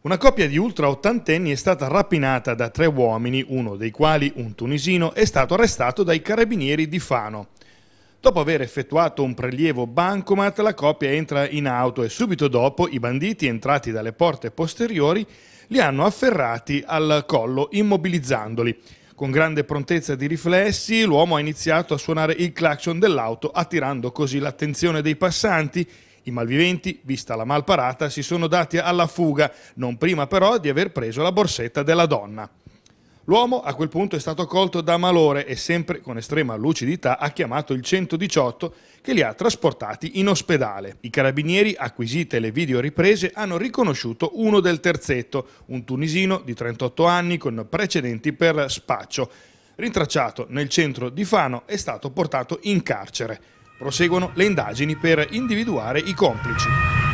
Una coppia di ultra ottantenni è stata rapinata da tre uomini, uno dei quali, un tunisino, è stato arrestato dai carabinieri di Fano. Dopo aver effettuato un prelievo bancomat, la coppia entra in auto e subito dopo i banditi, entrati dalle porte posteriori, li hanno afferrati al collo, immobilizzandoli. Con grande prontezza di riflessi, l'uomo ha iniziato a suonare il clacson dell'auto, attirando così l'attenzione dei passanti i malviventi, vista la malparata, si sono dati alla fuga, non prima però di aver preso la borsetta della donna. L'uomo a quel punto è stato colto da malore e sempre con estrema lucidità ha chiamato il 118 che li ha trasportati in ospedale. I carabinieri, acquisite le videoriprese, hanno riconosciuto uno del terzetto, un tunisino di 38 anni con precedenti per spaccio. Rintracciato nel centro di Fano è stato portato in carcere. Proseguono le indagini per individuare i complici.